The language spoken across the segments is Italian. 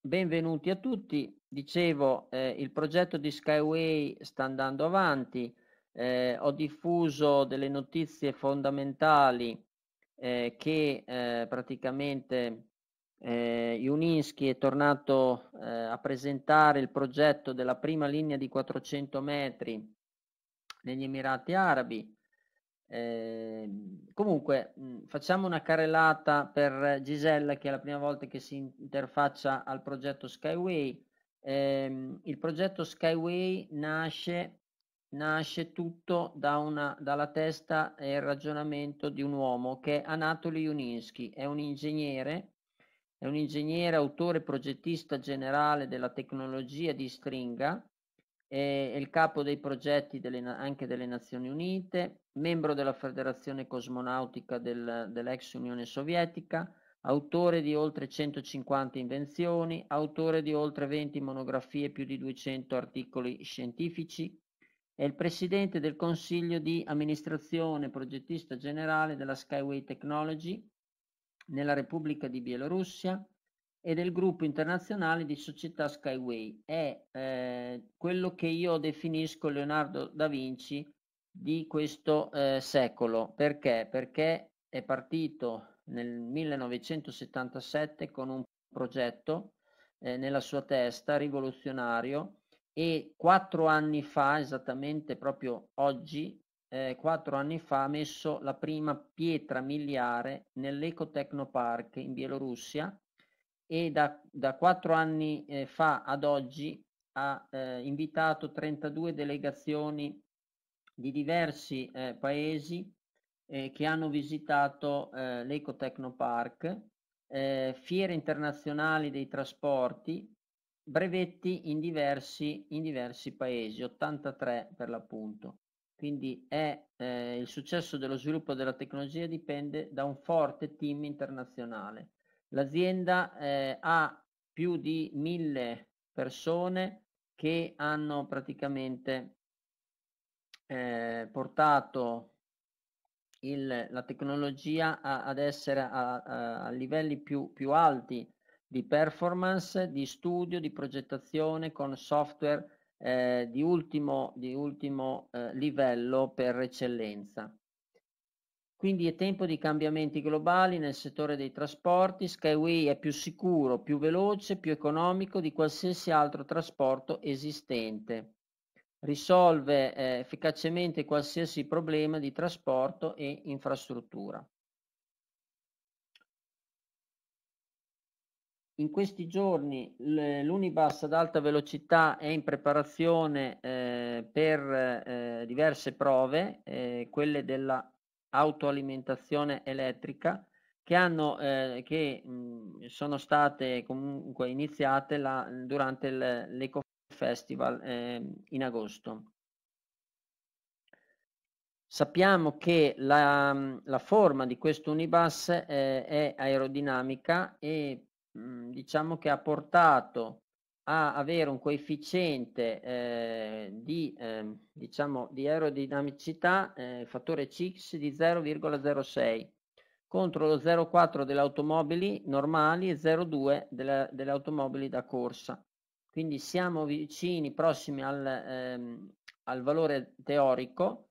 Benvenuti a tutti, dicevo eh, il progetto di Skyway sta andando avanti, eh, ho diffuso delle notizie fondamentali eh, che eh, praticamente eh, Juninski è tornato eh, a presentare il progetto della prima linea di 400 metri negli Emirati Arabi, Ehm, comunque, mh, facciamo una carrellata per Gisella, che è la prima volta che si interfaccia al progetto Skyway. Eh, il progetto Skyway nasce, nasce tutto da una, dalla testa e il ragionamento di un uomo che è Anatoly Juninsky, è un ingegnere. È un ingegnere, autore, progettista generale della tecnologia di stringa, è il capo dei progetti delle, anche delle Nazioni Unite, membro della Federazione Cosmonautica del, dell'ex Unione Sovietica, autore di oltre 150 invenzioni, autore di oltre 20 monografie e più di 200 articoli scientifici, è il presidente del consiglio di amministrazione progettista generale della Skyway Technology nella Repubblica di Bielorussia, e del gruppo internazionale di società Skyway. È eh, quello che io definisco Leonardo da Vinci di questo eh, secolo. Perché? Perché è partito nel 1977 con un progetto eh, nella sua testa rivoluzionario e quattro anni fa, esattamente proprio oggi, eh, quattro anni fa ha messo la prima pietra miliare nell'Ecotecnopark in Bielorussia e da, quattro anni eh, fa ad oggi ha eh, invitato 32 delegazioni di diversi eh, paesi eh, che hanno visitato eh, l'Ecotecnopark, eh, fiere internazionali dei trasporti, brevetti in diversi, in diversi paesi, 83 per l'appunto. Quindi è, eh, il successo dello sviluppo della tecnologia dipende da un forte team internazionale. L'azienda eh, ha più di mille persone che hanno praticamente eh, portato il, la tecnologia a, ad essere a, a, a livelli più, più, alti di performance, di studio, di progettazione con software eh, di ultimo, di ultimo eh, livello per eccellenza. Quindi è tempo di cambiamenti globali nel settore dei trasporti, Skyway è più sicuro, più veloce, più economico di qualsiasi altro trasporto esistente. Risolve eh, efficacemente qualsiasi problema di trasporto e infrastruttura. In questi giorni l'Unibus ad alta velocità è in preparazione eh, per eh, diverse prove, eh, quelle della autoalimentazione elettrica che, hanno, eh, che mh, sono state comunque iniziate la, durante l'Eco Festival eh, in agosto. Sappiamo che la, la forma di questo unibus eh, è aerodinamica e mh, diciamo che ha portato a avere un coefficiente eh, di, eh, diciamo, di aerodinamicità, eh, fattore CX, di 0,06 contro lo 0,4 delle automobili normali e 0,2 delle, delle, automobili da corsa. Quindi siamo vicini, prossimi al, ehm, al valore teorico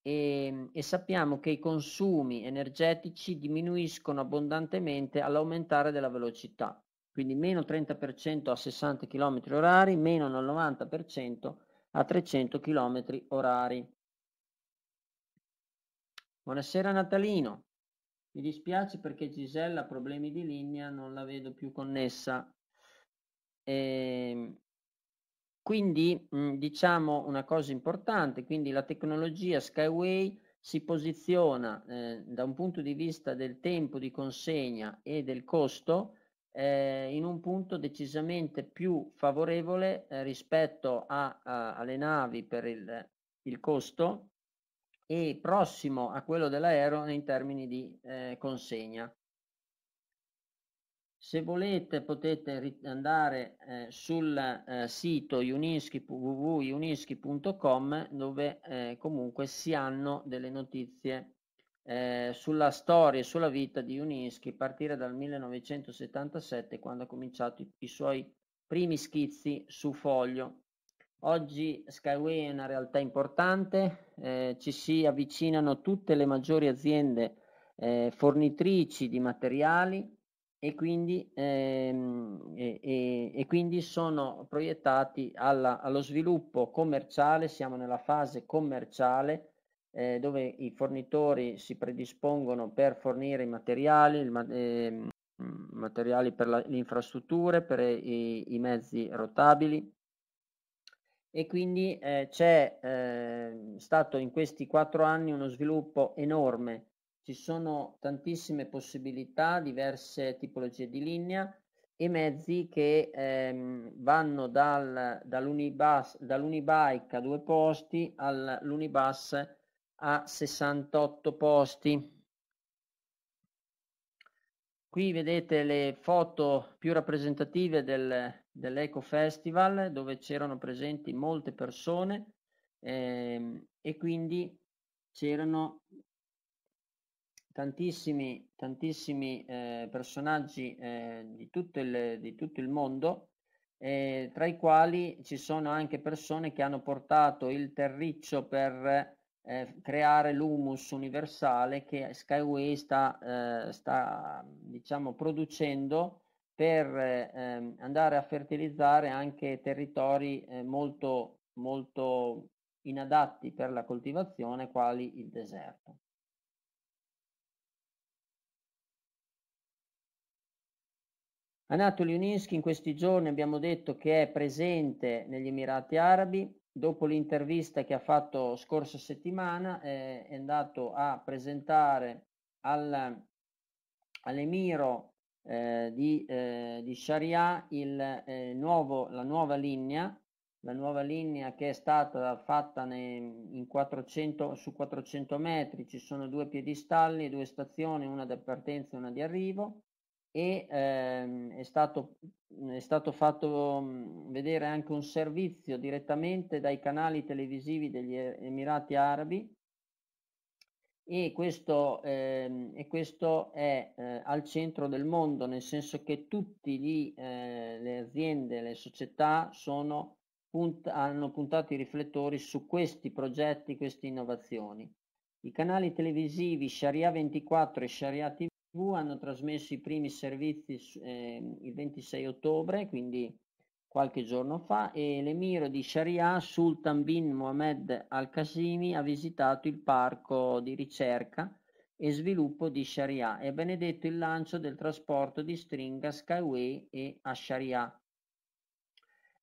e, e sappiamo che i consumi energetici diminuiscono abbondantemente all'aumentare della velocità quindi meno 30% a 60 km orari, meno 90% a 300 km orari. Buonasera Natalino, mi dispiace perché Gisella ha problemi di linea, non la vedo più connessa. E ehm, quindi diciamo una cosa importante, quindi la tecnologia Skyway si posiziona eh, da un punto di vista del tempo di consegna e del costo eh, in un punto decisamente più favorevole eh, rispetto a, a, alle navi per il, il, costo e prossimo a quello dell'aereo in termini di eh, consegna. Se volete potete andare eh, sul eh, sito www.unischi.com dove eh, comunque si hanno delle notizie eh, sulla storia e sulla vita di Unischi a partire dal 1977 quando ha cominciato i, i suoi primi schizzi su foglio. Oggi Skyway è una realtà importante, eh, ci si avvicinano tutte le maggiori aziende eh, fornitrici di materiali e quindi, ehm, e, e, e quindi sono proiettati alla, allo sviluppo commerciale, siamo nella fase commerciale eh, dove i fornitori si predispongono per fornire i materiali, il, eh, materiali per la, le infrastrutture, per i, i, mezzi rotabili e quindi eh, c'è ehm, stato in questi quattro anni uno sviluppo enorme, ci sono tantissime possibilità, diverse tipologie di linea, e mezzi che ehm, vanno dal, dall'unibus, dall'unibike a due posti all'unibus a 68 posti. Qui vedete le foto più rappresentative del, dell'Eco Festival dove c'erano presenti molte persone ehm, e quindi c'erano tantissimi, tantissimi eh, personaggi eh, di, tutto il, di tutto il mondo eh, tra i quali ci sono anche persone che hanno portato il terriccio per eh, creare l'humus universale che Skyway sta, eh, sta diciamo, producendo per eh, andare a fertilizzare anche territori eh, molto, molto inadatti per la coltivazione, quali il deserto. Anatoli Uninsky in questi giorni abbiamo detto che è presente negli Emirati Arabi, dopo l'intervista che ha fatto scorsa settimana, eh, è andato a presentare al, all'Emiro eh, di, eh, di, Sharia il, eh, nuovo, la nuova linea, la nuova linea che è stata fatta nei, 400, su 400 metri, ci sono due piedistalli, due stazioni, una di partenza e una di arrivo, e ehm, è, stato, mhmm, è stato fatto mhmm, vedere anche un servizio direttamente dai canali televisivi degli Emirati Arabi e questo, ehm, e questo è eh, al centro del mondo, nel senso che tutte eh, le aziende, le società sono, punt- hanno puntato i riflettori su questi progetti, queste innovazioni. I canali televisivi Sharia 24 e Sharia TV TV hanno trasmesso i primi servizi eh, il 26 ottobre, quindi qualche giorno fa, e l'emiro di Sharia Sultan bin Mohammed al-Qasimi ha visitato il parco di ricerca e sviluppo di Sharia e ha benedetto il lancio del trasporto di stringa Skyway e a Sharia.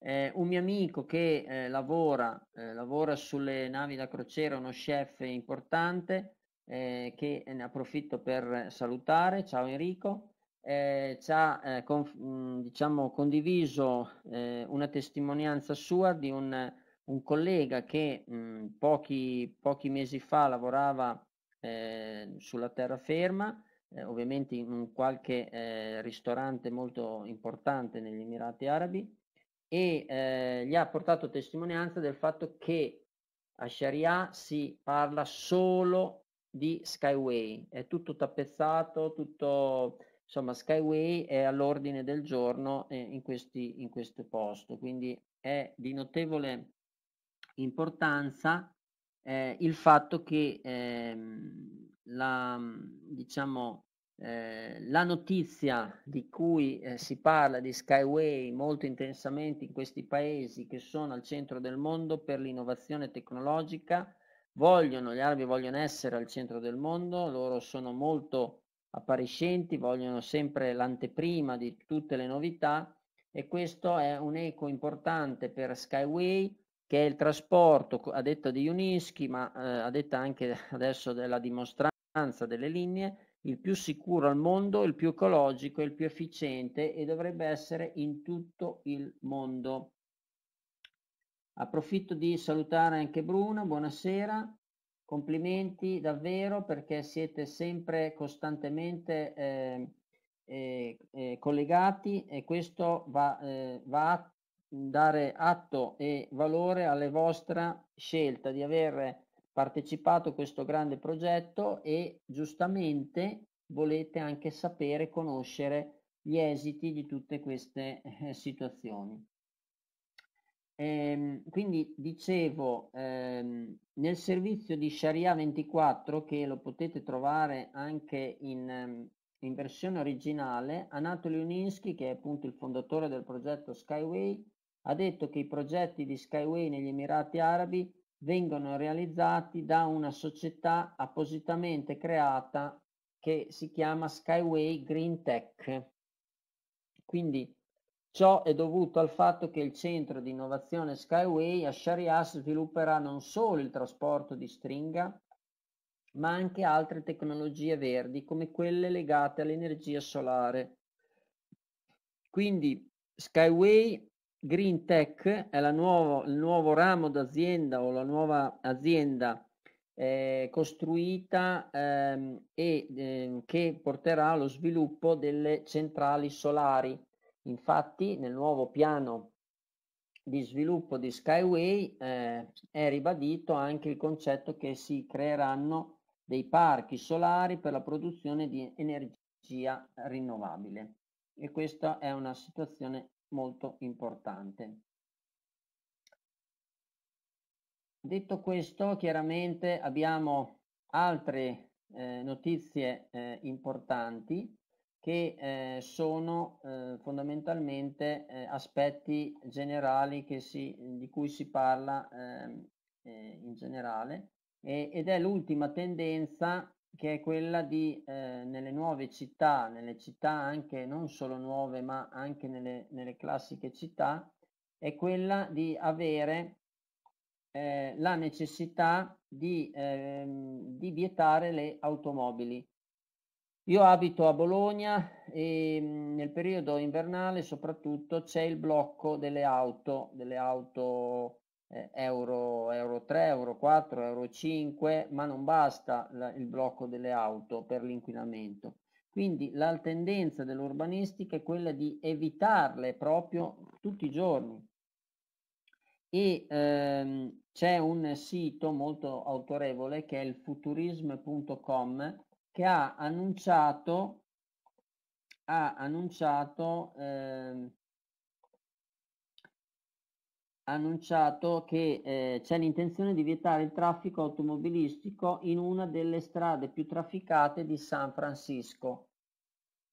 Eh, un mio amico che eh, lavora, eh, lavora, sulle navi da crociera, uno chef importante, eh, che ne approfitto per salutare. Ciao Enrico. Eh, ci ha eh, con, mm, diciamo, condiviso eh, una testimonianza sua di un, un collega che mh, mm, pochi, pochi, mesi fa lavorava eh, sulla terraferma, eh, ovviamente in un qualche ristorante molto importante negli Emirati Arabi, e gli ha portato testimonianza del fatto che a Sharia si parla solo di Skyway. È tutto tappezzato, tutto insomma Skyway è all'ordine del giorno eh, in, questi, in questo posto, quindi è di notevole importanza eh, il fatto che ehm, la, diciamo, eh, la notizia di cui eh, si parla di Skyway molto intensamente in questi paesi che sono al centro del mondo per l'innovazione tecnologica vogliono, gli arabi vogliono essere al centro del mondo, loro sono molto appariscenti, vogliono sempre l'anteprima di tutte le novità e questo è un eco importante per Skyway che è il trasporto, a detta di Unischi, ma eh, a detta anche adesso della dimostranza delle linee, il più sicuro al mondo, il più ecologico, il più efficiente e dovrebbe essere in tutto il mondo. Approfitto di salutare anche Bruno, buonasera, complimenti davvero perché siete sempre costantemente eh, eh, eh, collegati e questo va, eh, va a dare atto e valore alla vostra scelta di aver partecipato a questo grande progetto e giustamente volete anche sapere, conoscere gli esiti di tutte queste eh, situazioni. Ehm, quindi dicevo, ehm, nel servizio di Sharia 24, che lo potete trovare anche in, ehm, in versione originale, Anatoly Uninsky, che è appunto il fondatore del progetto Skyway, ha detto che i progetti di Skyway negli Emirati Arabi vengono realizzati da una società appositamente creata che si chiama Skyway Green Tech. Quindi Ciò è dovuto al fatto che il centro di innovazione Skyway a Shari'a svilupperà non solo il trasporto di stringa, ma anche altre tecnologie verdi come quelle legate all'energia solare. Quindi Skyway Green Tech è nuovo, il nuovo ramo d'azienda o la nuova azienda eh, costruita ehm, e eh, che porterà allo sviluppo delle centrali solari Infatti nel nuovo piano di sviluppo di Skyway eh, è ribadito anche il concetto che si creeranno dei parchi solari per la produzione di energia rinnovabile e questa è una situazione molto importante. Detto questo, chiaramente abbiamo altre eh, notizie eh, importanti che eh, sono eh, fondamentalmente eh, aspetti generali si, di cui si parla ehm, eh, in generale e, ed è l'ultima tendenza che è quella di eh, nelle nuove città, nelle città anche non solo nuove ma anche nelle, nelle classiche città, è quella di avere eh, la necessità di, ehm, di vietare le automobili io abito a Bologna e mm, nel periodo invernale soprattutto c'è il blocco delle auto, delle auto eh, euro, euro 3, euro 4, euro 5, ma non basta la, il blocco delle auto per l'inquinamento. Quindi la tendenza dell'urbanistica è quella di evitarle proprio tutti i giorni. E ehm, c'è un sito molto autorevole che è il futurism.com che ha annunciato, ha annunciato, eh, annunciato che eh, c'è l'intenzione di vietare il traffico automobilistico in una delle strade più trafficate di San Francisco.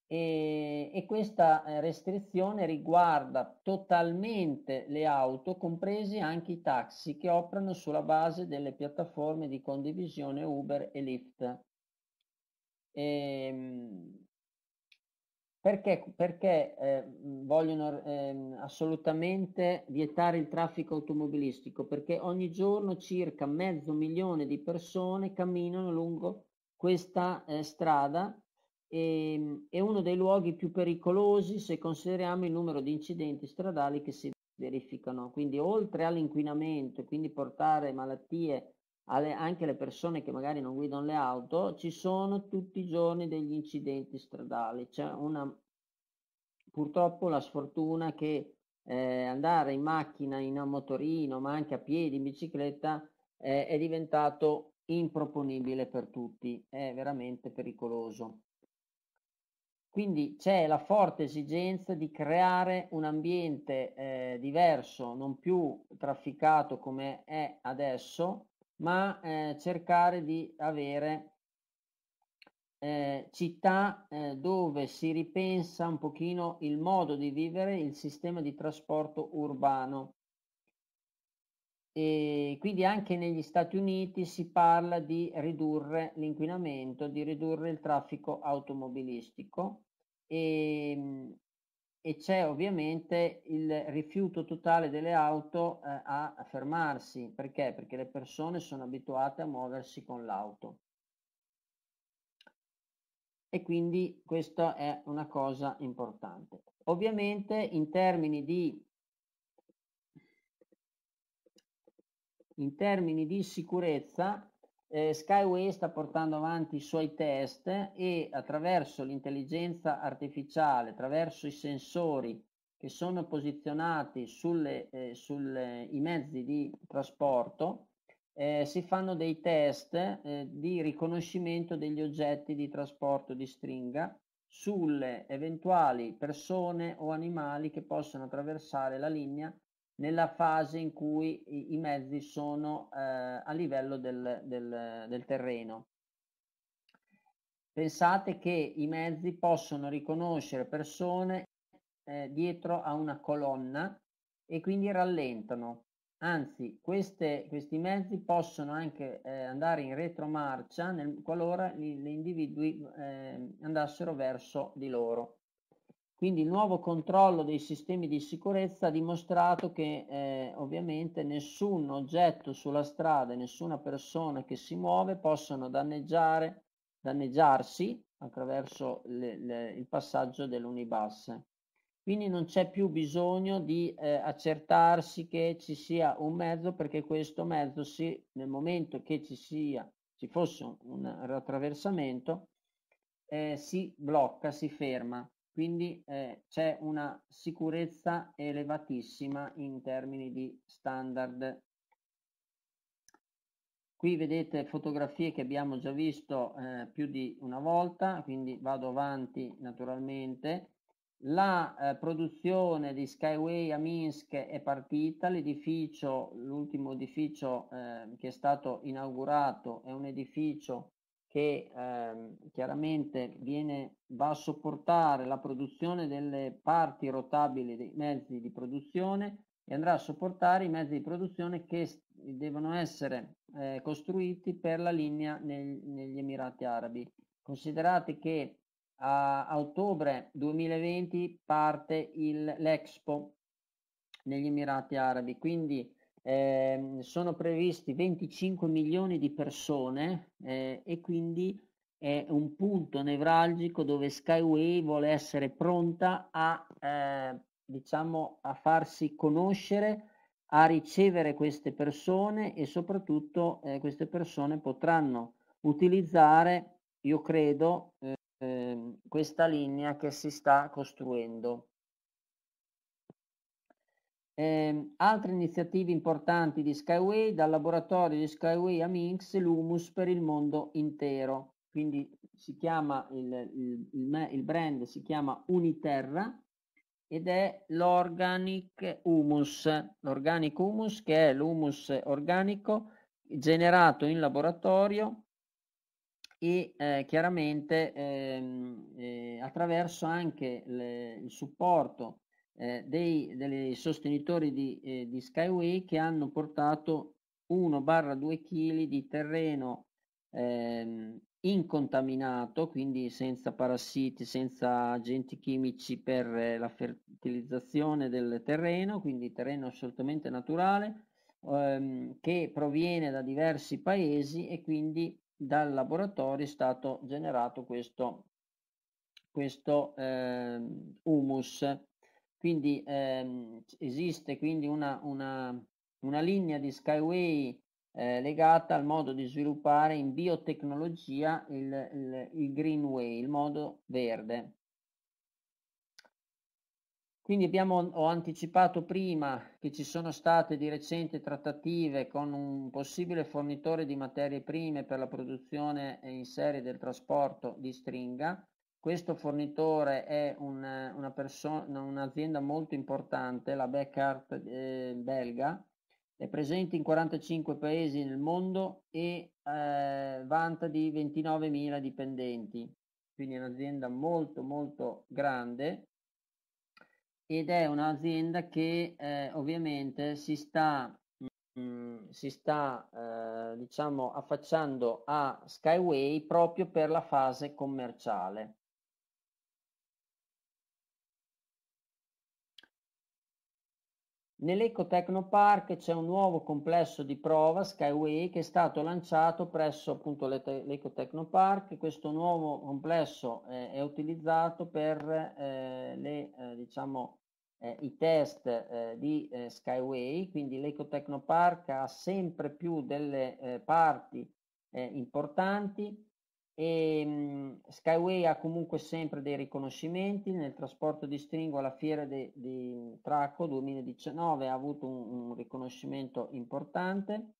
E, e, questa eh, restrizione riguarda totalmente le auto, compresi anche i taxi che operano sulla base delle piattaforme di condivisione Uber e Lyft. Ehm, perché, perché eh, vogliono eh, assolutamente vietare il traffico automobilistico? Perché ogni giorno circa mezzo milione di persone camminano lungo questa eh, strada e, ehm, è uno dei luoghi più pericolosi se consideriamo il numero di incidenti stradali che si verificano. Quindi oltre all'inquinamento, e quindi portare malattie alle, anche le persone che magari non guidano le auto, ci sono tutti i giorni degli incidenti stradali. C'è una, purtroppo la sfortuna che eh, andare in macchina, in un motorino, ma anche a piedi, in bicicletta, eh, è diventato improponibile per tutti, è veramente pericoloso. Quindi c'è la forte esigenza di creare un ambiente eh, diverso, non più trafficato come è adesso, ma eh, cercare di avere eh, città eh, dove si ripensa un pochino il modo di vivere, il sistema di trasporto urbano. E quindi anche negli Stati Uniti si parla di ridurre l'inquinamento, di ridurre il traffico automobilistico e ehm, e c'è ovviamente il rifiuto totale delle auto eh, a fermarsi. Perché? Perché le persone sono abituate a muoversi con l'auto. E quindi questa è una cosa importante. Ovviamente in termini di, in termini di sicurezza eh, Skyway sta portando avanti i suoi test e attraverso l'intelligenza artificiale, attraverso i sensori che sono posizionati sui eh, eh mezzi di trasporto, eh, si fanno dei test eh, di riconoscimento degli oggetti di trasporto di stringa sulle eventuali persone o animali che possono attraversare la linea nella fase in cui i, i mezzi sono eh, a livello del, del, del terreno. Pensate che i mezzi possono riconoscere persone eh, dietro a una colonna e quindi rallentano. Anzi, queste, questi mezzi possono anche eh, andare in retromarcia nel, qualora gli, gli individui eh, andassero verso di loro. Quindi il nuovo controllo dei sistemi di sicurezza ha dimostrato che eh, ovviamente nessun oggetto sulla strada, nessuna persona che si muove possono danneggiare, danneggiarsi attraverso le, le, il passaggio dell'unibus. Quindi non c'è più bisogno di eh, accertarsi che ci sia un mezzo perché questo mezzo si, nel momento che ci, sia, ci fosse un, un attraversamento eh, si blocca, si ferma quindi eh, c'è una sicurezza elevatissima in termini di standard. Qui vedete fotografie che abbiamo già visto eh, più di una volta, quindi vado avanti naturalmente. La eh, produzione di Skyway a Minsk è partita, l'edificio, l'ultimo edificio eh, che è stato inaugurato è un edificio che ehm, chiaramente viene, va a sopportare la produzione delle parti rotabili dei mezzi di produzione e andrà a sopportare i mezzi di produzione che devono essere eh, costruiti per la linea nel, negli Emirati Arabi. Considerate che a, a ottobre 2020 parte il, l'Expo negli Emirati Arabi, quindi eh, sono previsti 25 milioni di persone eh, e quindi è un punto nevralgico dove Skyway vuole essere pronta a, eh, diciamo, a farsi conoscere, a ricevere queste persone e soprattutto eh, queste persone potranno utilizzare, io credo, eh, ehm, questa linea che si sta costruendo. Eh, altre iniziative importanti di Skyway, dal laboratorio di Skyway a Minx, l'humus per il mondo intero. Quindi si chiama il, il, il, il brand si chiama Uniterra ed è l'organic humus, l'organic humus che è l'humus organico generato in laboratorio e eh, chiaramente ehm, eh, attraverso anche le, il supporto eh, dei, dei, sostenitori di, eh, di, Skyway che hanno portato 1-2 kg di terreno ehm, incontaminato, quindi senza parassiti, senza agenti chimici per eh, la fertilizzazione del terreno, quindi terreno assolutamente naturale, ehm, che proviene da diversi paesi e quindi dal laboratorio è stato generato questo, questo ehm, humus quindi ehm, esiste quindi una, una, una, linea di Skyway eh, legata al modo di sviluppare in biotecnologia il, il, il Greenway, il modo verde. Quindi abbiamo, ho anticipato prima che ci sono state di recente trattative con un possibile fornitore di materie prime per la produzione in serie del trasporto di stringa questo fornitore è un, una perso- un'azienda molto importante, la Beckart eh, belga, è presente in 45 paesi nel mondo e eh, vanta di 29.000 dipendenti, quindi è un'azienda molto molto grande ed è un'azienda che eh, ovviamente si sta, mh, mm, si sta eh, diciamo affacciando a Skyway proprio per la fase commerciale. Nell'Eco Tecnopark c'è un nuovo complesso di prova Skyway che è stato lanciato presso appunto l'Eco Tecnopark. Questo nuovo complesso eh, è utilizzato per eh, le, eh, diciamo, eh, i test eh, di eh, Skyway, quindi l'Eco Tecnopark ha sempre più delle parti importanti e, ehm, Skyway ha comunque sempre dei riconoscimenti nel trasporto di stringo alla fiera di Tracco 2019 ha avuto un, un riconoscimento importante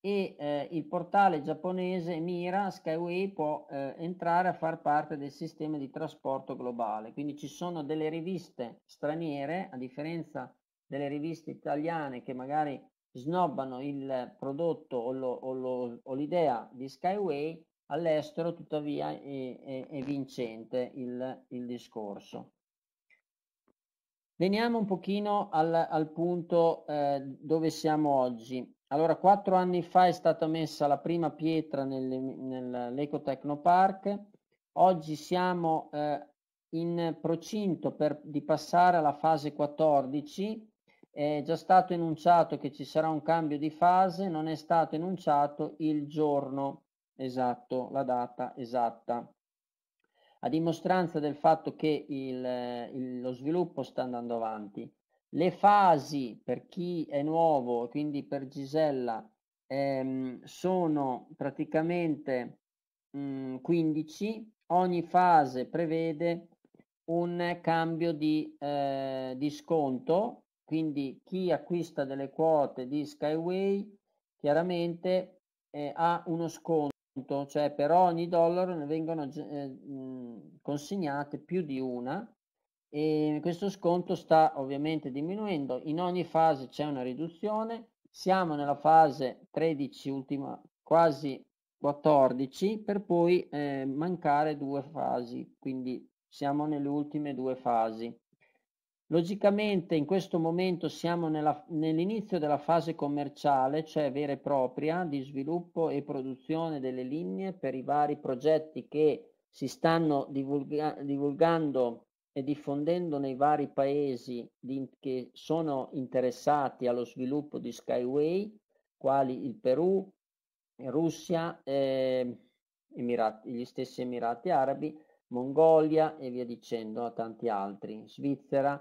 e eh, il portale giapponese Mira Skyway può eh, entrare a far parte del sistema di trasporto globale. Quindi ci sono delle riviste straniere, a differenza delle riviste italiane che magari snobbano il prodotto o, lo, o, lo, o l'idea di Skyway, all'estero tuttavia è, è, è vincente il, il, discorso. Veniamo un pochino al, al punto eh, dove siamo oggi. Allora, quattro anni fa è stata messa la prima pietra nel, nell'Ecotecnopark, oggi siamo eh, in procinto per, di passare alla fase 14 è già stato enunciato che ci sarà un cambio di fase, non è stato enunciato il giorno esatto, la data esatta. A dimostranza del fatto che il, eh, il, lo sviluppo sta andando avanti. Le fasi, per chi è nuovo, quindi per Gisella, ehm, sono praticamente mh, mm, 15. Ogni fase prevede un cambio di, eh, di sconto quindi chi acquista delle quote di Skyway chiaramente eh, ha uno sconto, cioè per ogni dollaro ne vengono eh, consegnate più di una e questo sconto sta ovviamente diminuendo. In ogni fase c'è una riduzione, siamo nella fase 13, ultima, quasi 14, per poi eh, mancare due fasi, quindi siamo nelle ultime due fasi. Logicamente in questo momento siamo nella, nell'inizio della fase commerciale, cioè vera e propria, di sviluppo e produzione delle linee per i vari progetti che si stanno divulga- divulgando e diffondendo nei vari paesi di, che sono interessati allo sviluppo di Skyway, quali il Perù, Russia, eh, Emirati, gli stessi Emirati Arabi, Mongolia e via dicendo, a tanti altri, Svizzera,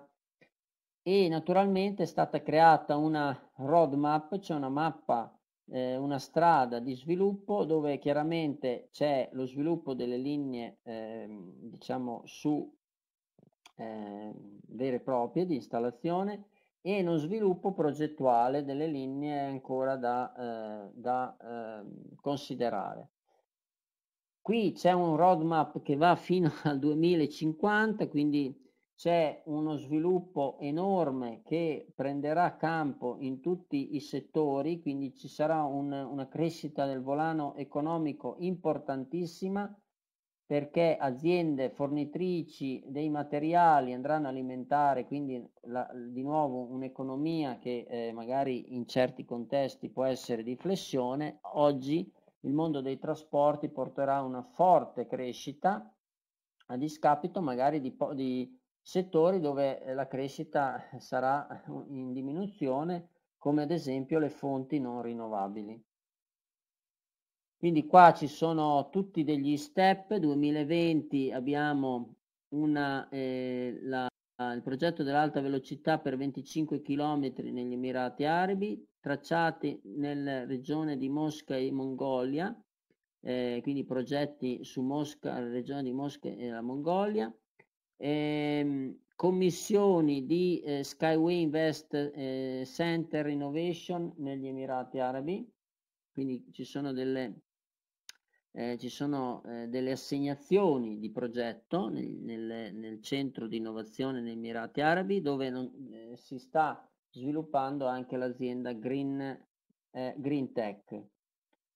e naturalmente è stata creata una roadmap, c'è cioè una mappa eh, una strada di sviluppo dove chiaramente c'è lo sviluppo delle linee eh, diciamo su eh, vere e proprie di installazione e lo sviluppo progettuale delle linee ancora da, eh, da ehm, considerare. Qui c'è un roadmap che va fino al 2050, quindi c'è uno sviluppo enorme che prenderà campo in tutti i settori, quindi ci sarà un, una crescita del volano economico importantissima perché aziende fornitrici dei materiali andranno a alimentare quindi la, di nuovo un'economia che eh, magari in certi contesti può essere di flessione. Oggi il mondo dei trasporti porterà una forte crescita a discapito magari di, di settori dove eh, la crescita sarà eh, in diminuzione, come ad esempio le fonti non rinnovabili. Quindi qua ci sono tutti degli step, 2020 abbiamo una, eh, la, il progetto dell'alta velocità per 25 km negli Emirati Arabi, tracciati nella regione di Mosca e Mongolia, eh, quindi progetti su Mosca, la regione di Mosca e la Mongolia, eh, commissioni di eh, Skyway Invest eh, Center Innovation negli Emirati Arabi, quindi ci sono delle, eh, ci sono, eh, delle assegnazioni di progetto nel, nel, nel, centro di innovazione negli Emirati Arabi dove non, eh, si sta sviluppando anche l'azienda Green, Green Tech.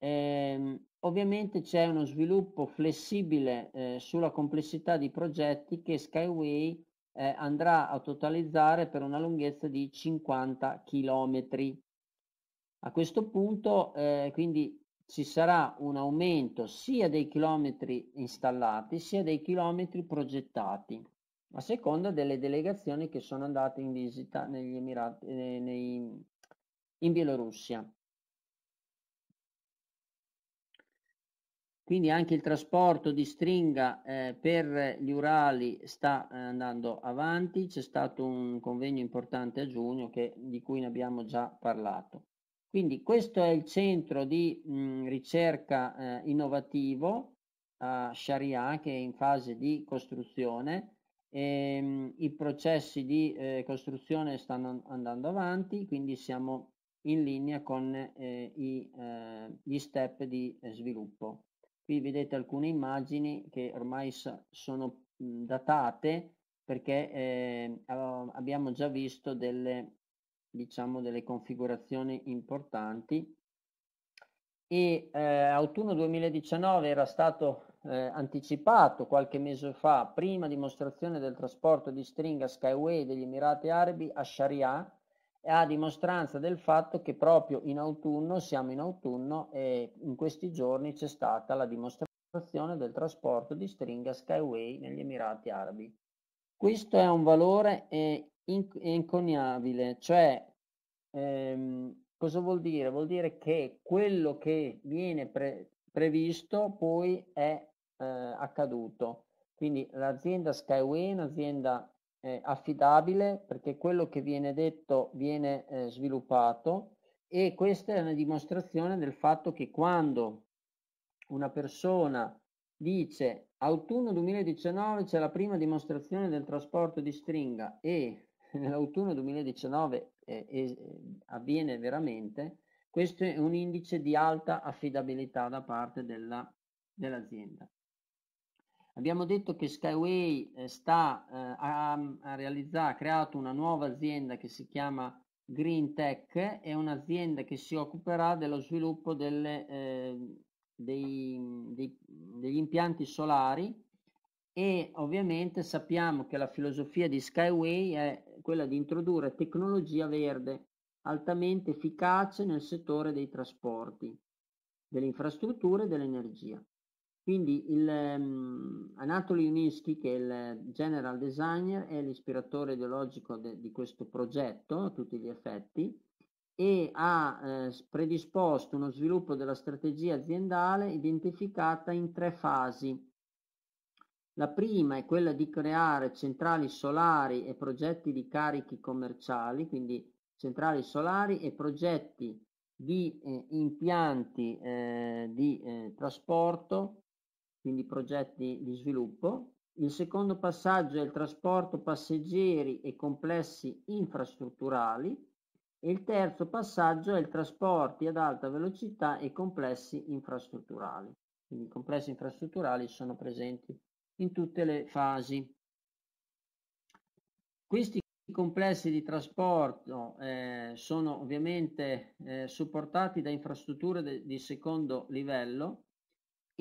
Eh, ovviamente c'è uno sviluppo flessibile eh, sulla complessità di progetti che Skyway eh, andrà a totalizzare per una lunghezza di 50 km. A questo punto eh, quindi ci sarà un aumento sia dei chilometri installati sia dei chilometri progettati a seconda delle delegazioni che sono andate in visita negli Emirati, eh, nei, in Bielorussia. quindi anche il trasporto di stringa eh, per gli Urali sta eh, andando avanti, c'è stato un convegno importante a giugno che, di cui ne abbiamo già parlato. Quindi questo è il centro di mh, ricerca eh, innovativo a Sharia che è in fase di costruzione, e, ehm, mh, i processi di eh, costruzione stanno andando avanti, quindi siamo in linea con eh, i, gli step di sviluppo. Qui vedete alcune immagini che ormai sono mhmm, datate perché eh, abbiamo già visto delle, diciamo, delle configurazioni importanti e eh, autunno 2019 era stato eh, anticipato qualche mese fa, prima dimostrazione del trasporto di stringa Skyway degli Emirati Arabi a Sharia, a dimostranza del fatto che proprio in autunno, siamo in autunno e in questi giorni c'è stata la dimostrazione del trasporto di stringa Skyway negli Emirati Arabi. Questo è un valore eh, inconiabile, cioè ehm, cosa vuol dire? Vuol dire che quello che viene pre- previsto poi è eh, accaduto. Quindi l'azienda Skyway è un'azienda eh, affidabile perché quello che viene detto viene eh, sviluppato e questa è una dimostrazione del fatto che quando una persona dice autunno 2019 c'è la prima dimostrazione del trasporto di stringa e nell'autunno 2019 eh, eh, avviene veramente, questo è un indice di alta affidabilità da parte della, dell'azienda. Abbiamo detto che Skyway eh, sta, eh, ha, ha, realizzato, ha creato una nuova azienda che si chiama Green Tech, è un'azienda che si occuperà dello sviluppo delle, eh, dei, dei, degli impianti solari e ovviamente sappiamo che la filosofia di Skyway è quella di introdurre tecnologia verde altamente efficace nel settore dei trasporti, delle infrastrutture e dell'energia. Quindi il, um, ehm, Anatoly Uninsky, che è il general designer, è l'ispiratore ideologico de, di questo progetto a tutti gli effetti e ha eh, predisposto uno sviluppo della strategia aziendale identificata in tre fasi. La prima è quella di creare centrali solari e progetti di carichi commerciali, quindi centrali solari e progetti di eh, impianti eh, di eh, trasporto quindi progetti di sviluppo. Il secondo passaggio è il trasporto passeggeri e complessi infrastrutturali e il terzo passaggio è il trasporto ad alta velocità e complessi infrastrutturali. Quindi i complessi infrastrutturali sono presenti in tutte le fasi. Questi complessi di trasporto eh, sono ovviamente eh, supportati da infrastrutture de- di secondo livello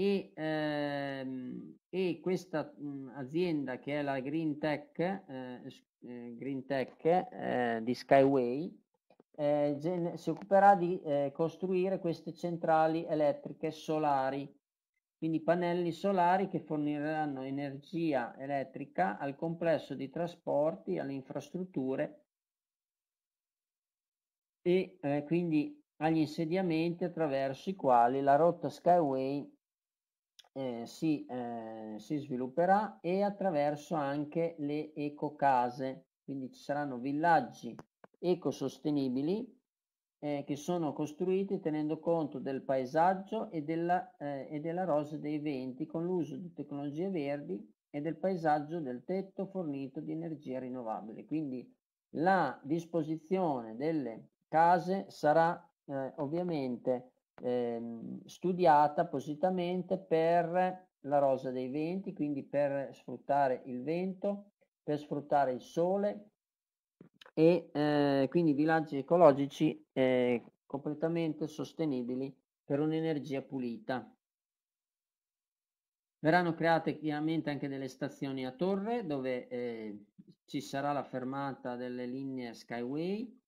e, ehm, e questa mh, mhmm, azienda che è la Green Tech, eh, eh Green Tech eh, di Skyway eh, gen- si occuperà di eh, costruire queste centrali elettriche solari, quindi pannelli solari che forniranno energia elettrica al complesso di trasporti, alle infrastrutture e eh, quindi agli insediamenti attraverso i quali la rotta Skyway eh, si, eh, si, svilupperà e attraverso anche le ecocase, quindi ci saranno villaggi ecosostenibili eh, che sono costruiti tenendo conto del paesaggio e della, eh, e della rosa dei venti con l'uso di tecnologie verdi e del paesaggio del tetto fornito di energia rinnovabile. Quindi la disposizione delle case sarà eh, ovviamente ehm, studiata appositamente per la rosa dei venti, quindi per sfruttare il vento, per sfruttare il sole e eh, quindi villaggi ecologici eh, completamente sostenibili per un'energia pulita. Verranno create chiaramente anche delle stazioni a torre dove eh, ci sarà la fermata delle linee Skyway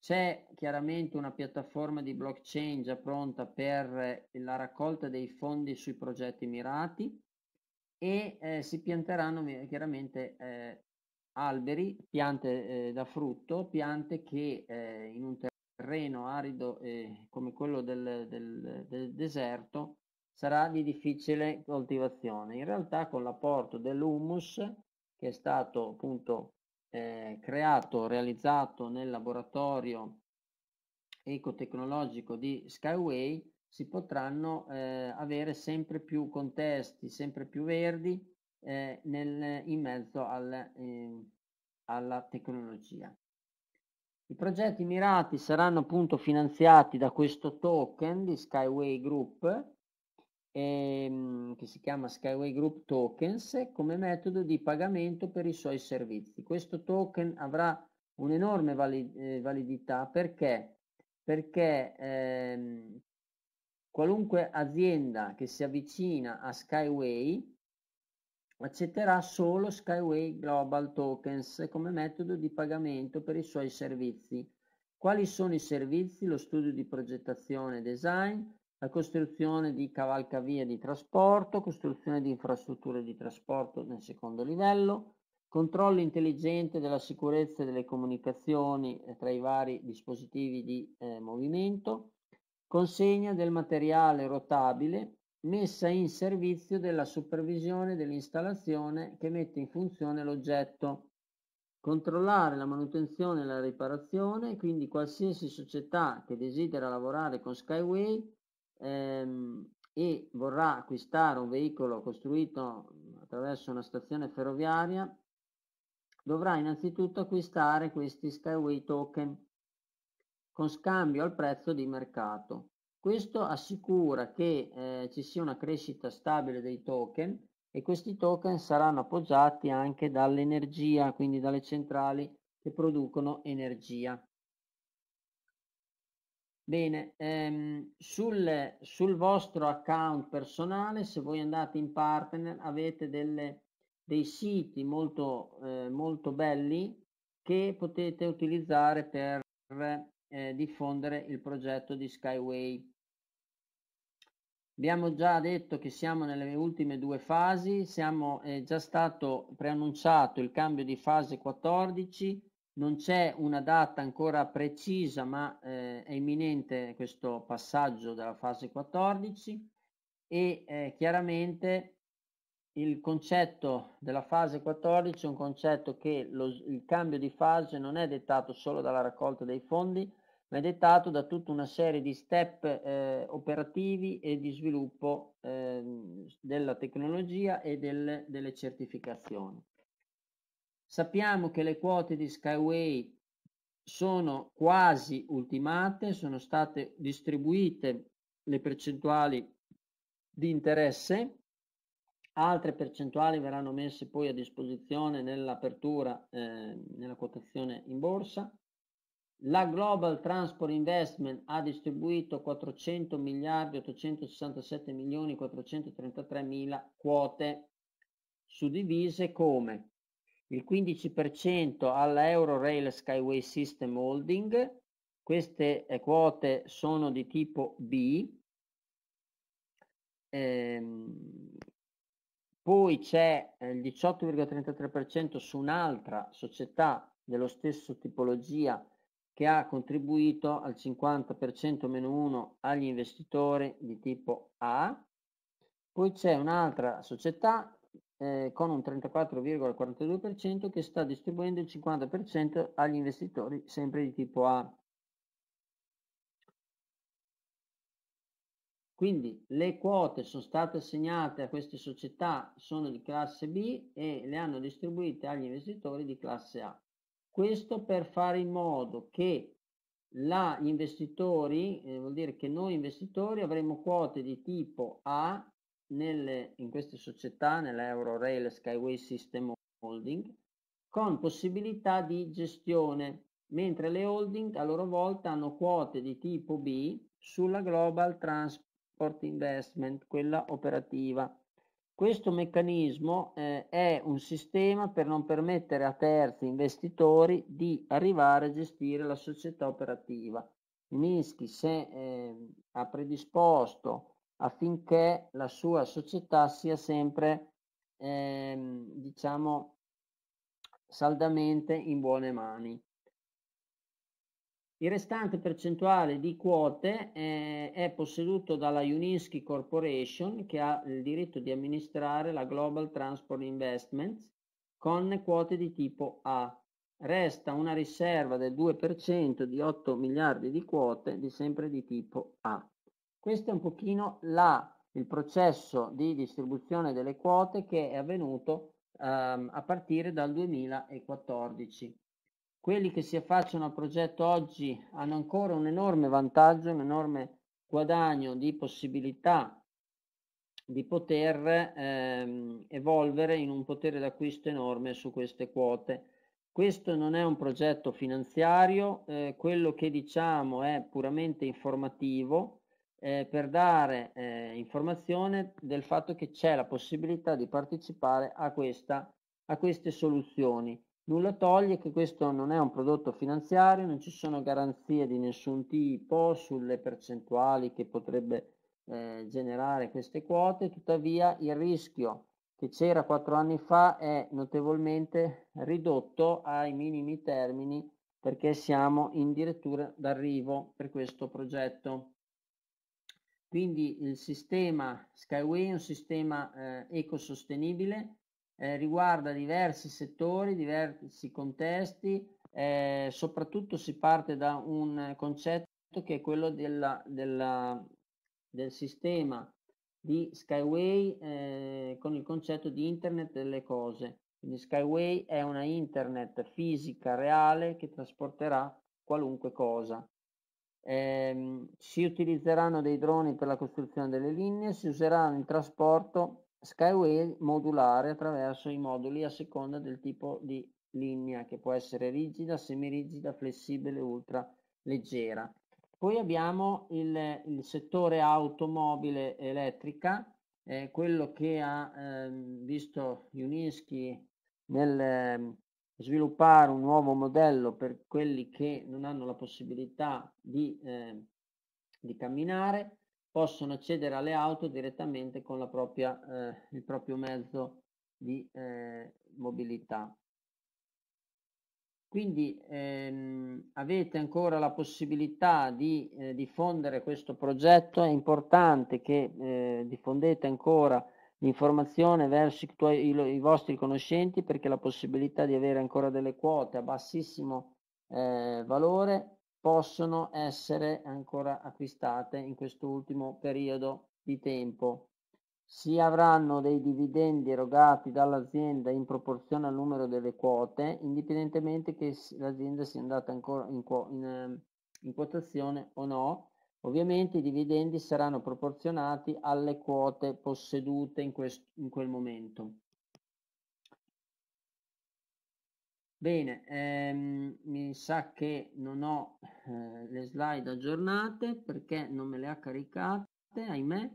c'è chiaramente una piattaforma di blockchain già pronta per eh, la raccolta dei fondi sui progetti mirati e eh, si pianteranno chiaramente eh, alberi, piante eh, da frutto, piante che eh, in un terreno arido eh, come quello del, del, del deserto sarà di difficile coltivazione. In realtà con l'apporto dell'humus che è stato appunto eh, creato, realizzato nel laboratorio ecotecnologico di Skyway, si potranno eh, avere sempre più contesti, sempre più verdi eh, nel, in mezzo al, ehm, alla tecnologia. I progetti mirati saranno appunto finanziati da questo token di Skyway Group ehm, che si chiama Skyway Group Tokens come metodo di pagamento per i suoi servizi. Questo token avrà un'enorme valid- eh, validità perché? Perché ehm, qualunque azienda che si avvicina a Skyway accetterà solo Skyway Global Tokens come metodo di pagamento per i suoi servizi. Quali sono i servizi? Lo studio di progettazione e design, la costruzione di cavalcavie di trasporto, costruzione di infrastrutture di trasporto nel secondo livello, controllo intelligente della sicurezza e delle comunicazioni eh, tra i vari dispositivi di eh, movimento, consegna del materiale rotabile, messa in servizio della supervisione dell'installazione che mette in funzione l'oggetto, controllare la manutenzione e la riparazione, quindi qualsiasi società che desidera lavorare con Skyway ehm, e vorrà acquistare un veicolo costruito attraverso una stazione ferroviaria, dovrà innanzitutto acquistare questi Skyway Token con scambio al prezzo di mercato. Questo assicura che eh, ci sia una crescita stabile dei token e questi token saranno appoggiati anche dall'energia, quindi dalle centrali che producono energia. Bene, ehm, sul, sul, vostro account personale, se voi andate in partner, avete delle, dei siti molto, eh, molto belli che potete utilizzare per eh, diffondere il progetto di Skyway. Abbiamo già detto che siamo nelle ultime due fasi, siamo, è eh, già stato preannunciato il cambio di fase 14 non c'è una data ancora precisa, ma eh, è imminente questo passaggio della fase 14 e eh, chiaramente il concetto della fase 14 è un concetto che lo, il cambio di fase non è dettato solo dalla raccolta dei fondi, ma è dettato da tutta una serie di step eh, operativi e di sviluppo eh, della tecnologia e del, delle certificazioni. Sappiamo che le quote di Skyway sono quasi ultimate, sono state distribuite le percentuali di interesse, altre percentuali verranno messe poi a disposizione nell'apertura, eh, nella quotazione in borsa. La Global Transport Investment ha distribuito 400 miliardi 867 milioni 433 mila quote suddivise come il 15% alla Euro Rail Skyway System Holding, queste eh, quote sono di tipo B, ehm, poi c'è eh, il 18,33% su un'altra società dello stesso tipologia che ha contribuito al 50% meno 1 agli investitori di tipo A. Poi c'è un'altra società eh, con un 34,42% che sta distribuendo il 50% agli investitori sempre di tipo A. Quindi le quote sono state assegnate a queste società, sono di classe B e le hanno distribuite agli investitori di classe A. Questo per fare in modo che la, gli investitori, eh, vuol dire che noi investitori avremo quote di tipo A nelle, in queste società, nella Eurorail Skyway System Holding, con possibilità di gestione, mentre le holding a loro volta hanno quote di tipo B sulla Global Transport Investment, quella operativa. Questo meccanismo eh, è un sistema per non permettere a terzi investitori di arrivare a gestire la società operativa. Minsky se, eh, ha predisposto affinché la sua società sia sempre, ehm, diciamo, saldamente in buone mani. Il restante percentuale di quote eh, è posseduto dalla Uninsky Corporation che ha il diritto di amministrare la Global Transport Investments con quote di tipo A. Resta una riserva del 2% di 8 miliardi di quote di sempre di tipo A. Questo è un pochino la, il processo di distribuzione delle quote che è avvenuto ehm, a partire dal 2014. Quelli che si affacciano al progetto oggi hanno ancora un enorme vantaggio, un enorme guadagno di possibilità di poter ehm, evolvere in un potere d'acquisto enorme su queste quote. Questo non è un progetto finanziario, eh, quello che diciamo è puramente informativo, eh, per dare eh, informazione del fatto che c'è la possibilità di partecipare a, questa, a queste soluzioni. Nulla toglie che questo non è un prodotto finanziario, non ci sono garanzie di nessun tipo sulle percentuali che potrebbe eh, generare queste quote, tuttavia il rischio che c'era quattro anni fa è notevolmente ridotto ai minimi termini perché siamo in dirittura d'arrivo per questo progetto. Quindi il sistema Skyway è un sistema eh, ecosostenibile, eh, riguarda diversi settori, diversi contesti, eh, soprattutto si parte da un concetto che è quello della, della, del sistema di Skyway eh, con il concetto di Internet delle cose. Quindi Skyway è una Internet fisica reale che trasporterà qualunque cosa. Eh, si utilizzeranno dei droni per la costruzione delle linee, si userà il trasporto Skyway modulare attraverso i moduli a seconda del tipo di linea che può essere rigida, semirigida, flessibile, ultra leggera. Poi abbiamo il, il settore automobile elettrica, eh, quello che ha eh, visto Juninski nel, ehm, sviluppare un nuovo modello per quelli che non hanno la possibilità di, eh, di camminare, possono accedere alle auto direttamente con propria, eh, il proprio mezzo di eh, mobilità. Quindi ehm, avete ancora la possibilità di eh, diffondere questo progetto, è importante che eh, diffondete ancora l'informazione verso i, tuoi, i, i, vostri conoscenti perché la possibilità di avere ancora delle quote a bassissimo eh, valore possono essere ancora acquistate in questo ultimo periodo di tempo. Si avranno dei dividendi erogati dall'azienda in proporzione al numero delle quote, indipendentemente che l'azienda sia andata ancora in, in, ehm, in quotazione o no, Ovviamente i dividendi saranno proporzionati alle quote possedute in, in quel momento. Bene, ehm, mi sa che non ho eh, le slide aggiornate perché non me le ha caricate, ahimè.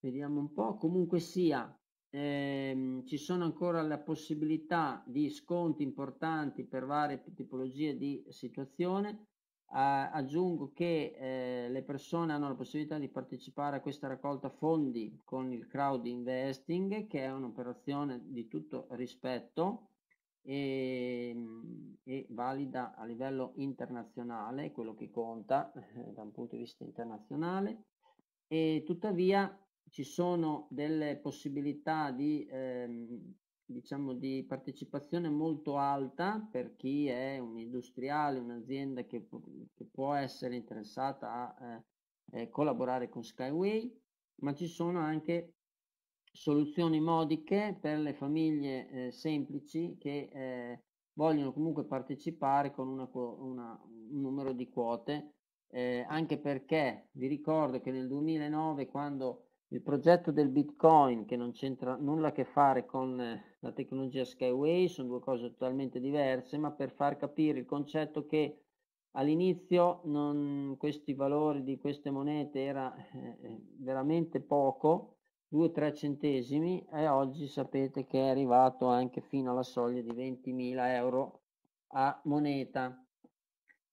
Vediamo un po', comunque sia, ehm, ci sono ancora la possibilità di sconti importanti per varie tipologie di situazione. Ah, aggiungo che eh, le persone hanno la possibilità di partecipare a questa raccolta fondi con il crowd investing, che è un'operazione di tutto rispetto e, e, valida a livello internazionale, quello che conta eh, da un punto di vista internazionale. E tuttavia ci sono delle possibilità di ehm, diciamo, di partecipazione molto alta per chi è un industriale, un'azienda che, che può essere interessata a eh, eh, collaborare con Skyway, ma ci sono anche soluzioni modiche per le famiglie eh, semplici che eh, vogliono comunque partecipare con una, una, un numero di quote, eh, anche perché vi ricordo che nel 2009 quando il progetto del Bitcoin, che non c'entra nulla a che fare con eh, la tecnologia Skyway, sono due cose totalmente diverse, ma per far capire il concetto che all'inizio non, questi valori di queste monete era eh, veramente poco, 2-3 centesimi, e oggi sapete che è arrivato anche fino alla soglia di 20.000 euro a moneta.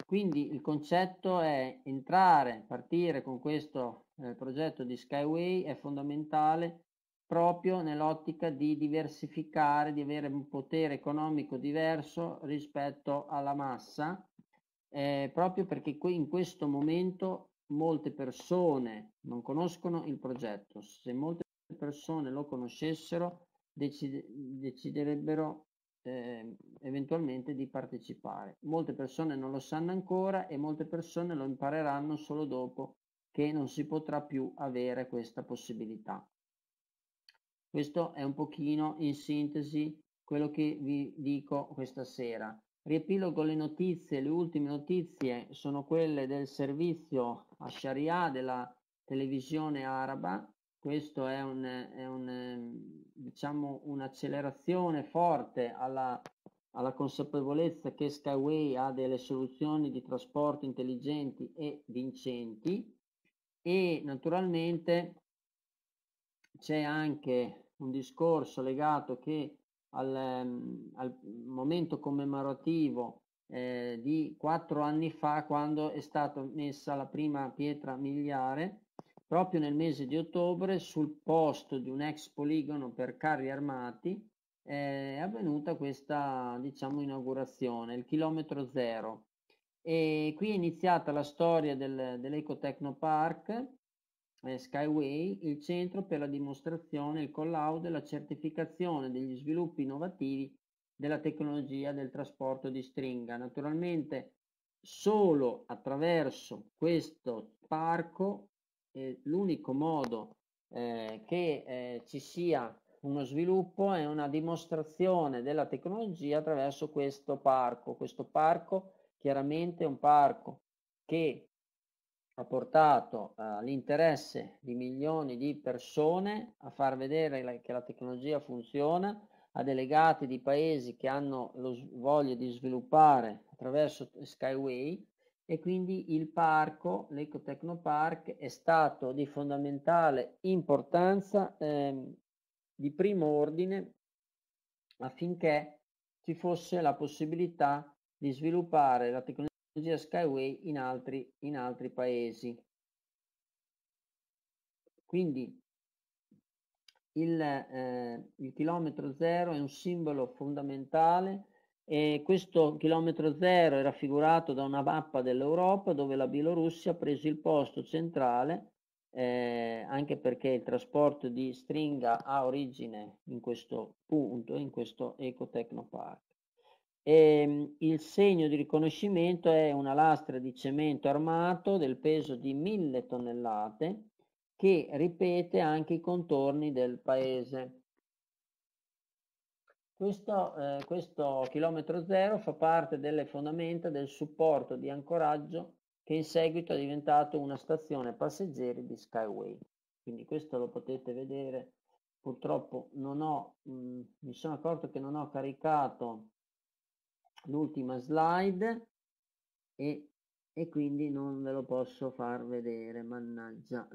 Quindi il concetto è entrare, partire con questo eh, progetto di Skyway è fondamentale proprio nell'ottica di diversificare, di avere un potere economico diverso rispetto alla massa, eh, proprio perché qui in questo momento molte persone non conoscono il progetto. Se molte persone lo conoscessero, decide, deciderebbero eh, eventualmente di partecipare. Molte persone non lo sanno ancora e molte persone lo impareranno solo dopo che non si potrà più avere questa possibilità. Questo è un pochino, in sintesi, quello che vi dico questa sera. Riepilogo le notizie, le ultime notizie sono quelle del servizio a Sharia della televisione araba. Questo è, un, è un, diciamo, un'accelerazione forte alla, alla consapevolezza che Skyway ha delle soluzioni di trasporto intelligenti e vincenti e naturalmente c'è anche un discorso legato che al, ehm, al momento commemorativo eh, di quattro anni fa quando è stata messa la prima pietra miliare proprio nel mese di ottobre sul posto di un ex poligono per carri armati eh, è avvenuta questa diciamo inaugurazione il chilometro zero e qui è iniziata la storia del, dell'Ecotecnopark eh, Skyway il centro per la dimostrazione, il collaudo e la certificazione degli sviluppi innovativi della tecnologia del trasporto di stringa. Naturalmente solo attraverso questo parco eh, l'unico modo eh, che eh, ci sia uno sviluppo è una dimostrazione della tecnologia attraverso questo parco. Questo parco chiaramente è un parco che ha portato eh, l'interesse di milioni di persone a far vedere la, che la tecnologia funziona, a delegati di paesi che hanno lo, voglia di sviluppare attraverso Skyway e quindi il parco, l'Ecotecnopark, è stato di fondamentale importanza, eh, di primo ordine, affinché ci fosse la possibilità di sviluppare la tecnologia tecnologia Skyway in altri, in altri paesi. Quindi il, eh, il, chilometro zero è un simbolo fondamentale e questo chilometro zero è raffigurato da una mappa dell'Europa dove la Bielorussia ha preso il posto centrale eh, anche perché il trasporto di stringa ha origine in questo punto, in questo ecotecnopark. E ehm, il segno di riconoscimento è una lastra di cemento armato del peso di mille tonnellate che ripete anche i contorni del paese. Questo, eh, questo chilometro zero fa parte delle fondamenta del supporto di ancoraggio che in seguito è diventato una stazione passeggeri di Skyway. Quindi questo lo potete vedere. Purtroppo non ho, mh, mm, mi sono accorto che non ho caricato l'ultima slide e, e quindi non ve lo posso far vedere, mannaggia.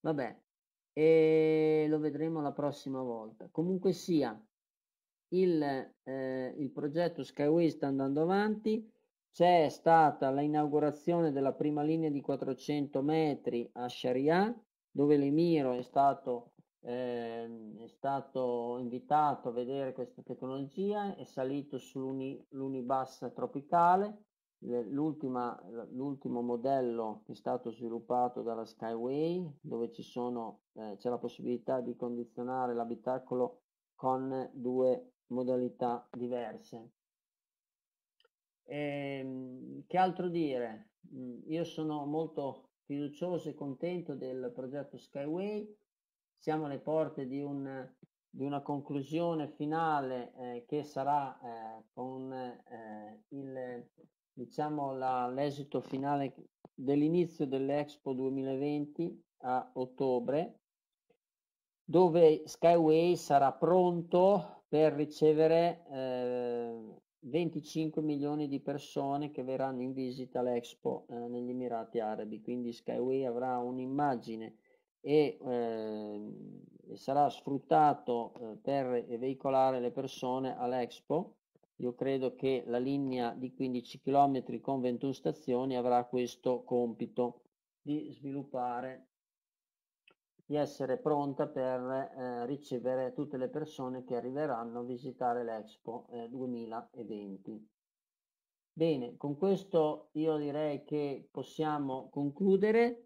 Vabbè, e lo vedremo la prossima volta. Comunque sia, il, eh, il progetto Skyway sta andando avanti, c'è stata l'inaugurazione della prima linea di 400 metri a Sharia, dove l'Emiro è stato eh, è stato invitato a vedere questa tecnologia, è salito sull'Unibus tropicale, l'ultimo modello che è stato sviluppato dalla Skyway, dove sono, eh, c'è la possibilità di condizionare l'abitacolo con due modalità diverse. E, ehm, che altro dire? Mm, io sono molto fiducioso e contento del progetto Skyway siamo alle porte di, un, di una conclusione finale eh, che sarà eh, con eh, il, diciamo la, l'esito finale dell'inizio dell'Expo 2020 a ottobre, dove Skyway sarà pronto per ricevere 25 eh, milioni di persone che verranno in visita all'Expo eh, negli Emirati Arabi. Quindi Skyway avrà un'immagine e eh, sarà sfruttato eh, per veicolare le persone all'Expo. Io credo che la linea di 15 km con 21 stazioni avrà questo compito di sviluppare, di essere pronta per eh, ricevere tutte le persone che arriveranno a visitare l'Expo 2020. Eh, Bene, con questo io direi che possiamo concludere.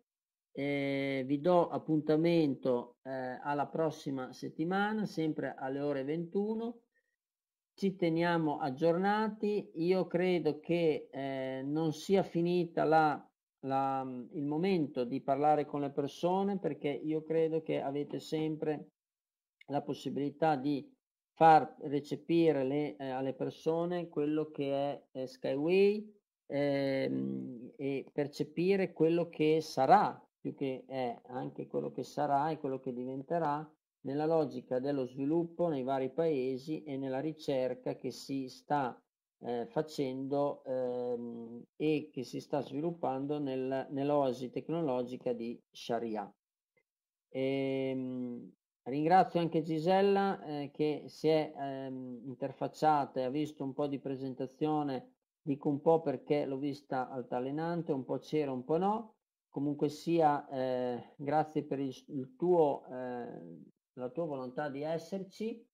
Eh, vi do appuntamento eh, alla prossima settimana, sempre alle ore 21. Ci teniamo aggiornati. Io credo che eh, non sia finita la, la, il momento di parlare con le persone perché io credo che avete sempre la possibilità di far recepire le, eh, alle persone quello che è eh, Skyway ehm, e percepire quello che sarà più che è anche quello che sarà e quello che diventerà, nella logica dello sviluppo nei vari paesi e nella ricerca che si sta eh, facendo ehm, e che si sta sviluppando nel, nell'osi tecnologica di Sharia. E, ehm, ringrazio anche Gisella eh, che si è ehm, interfacciata e ha visto un po' di presentazione, dico un po' perché l'ho vista altalenante, un po' c'era, un po' no. Comunque sia, eh, grazie per il, il tuo, eh, la tua volontà di esserci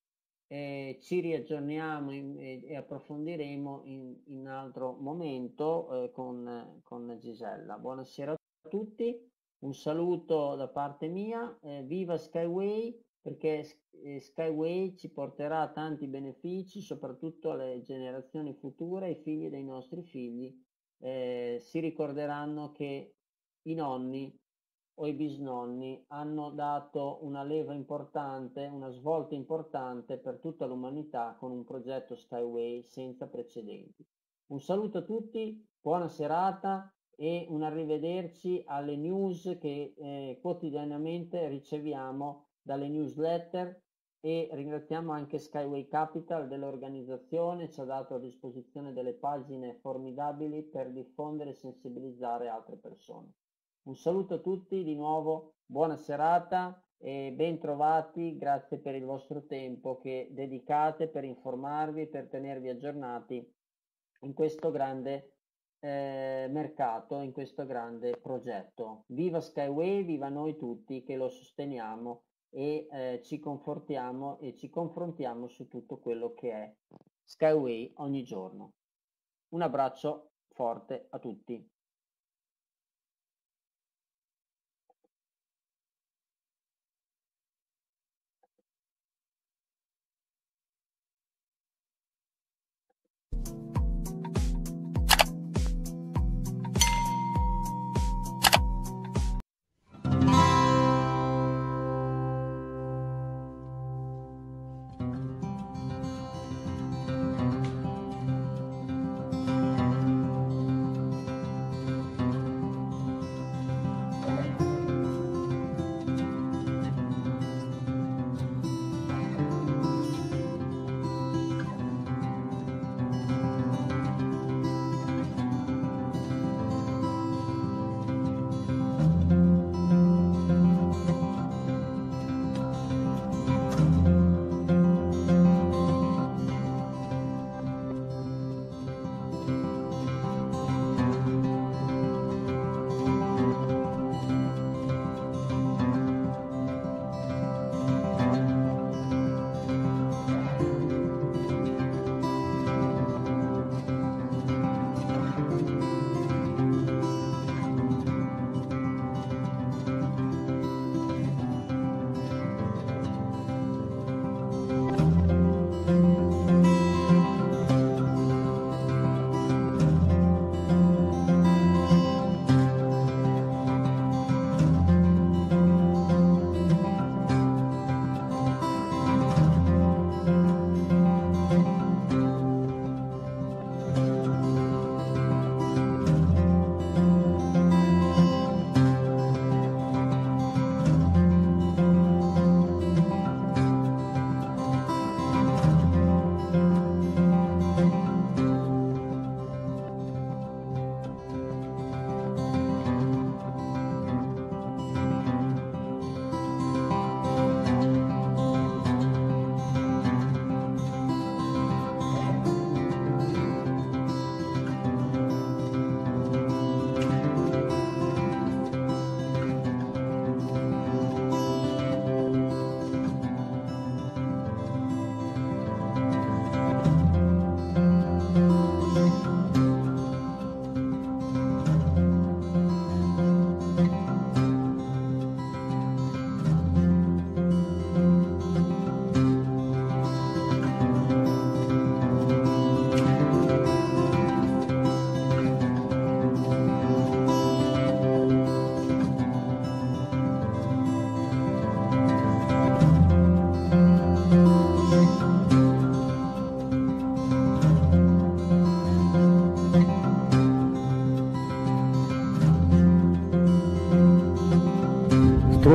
e ci riaggiorniamo in, e, e, approfondiremo in, in altro momento eh, con, con Gisella. Buonasera a tutti, un saluto da parte mia, eh, viva Skyway! perché eh, Skyway ci porterà tanti benefici, soprattutto alle generazioni future, ai figli dei nostri figli eh, si ricorderanno che i nonni o i bisnonni hanno dato una leva importante, una svolta importante per tutta l'umanità con un progetto Skyway senza precedenti. Un saluto a tutti, buona serata e un arrivederci alle news che eh, quotidianamente riceviamo dalle newsletter e ringraziamo anche Skyway Capital dell'organizzazione, ci ha dato a disposizione delle pagine formidabili per diffondere e sensibilizzare altre persone. Un saluto a tutti di nuovo, buona serata e bentrovati, grazie per il vostro tempo che dedicate per informarvi per tenervi aggiornati in questo grande eh, mercato, in questo grande progetto. Viva Skyway, viva noi tutti che lo sosteniamo e eh, ci confortiamo e ci confrontiamo su tutto quello che è Skyway ogni giorno. Un abbraccio forte a tutti.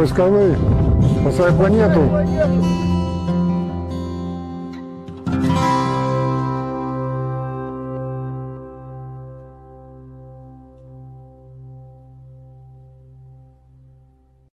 войсковые, спасай планету.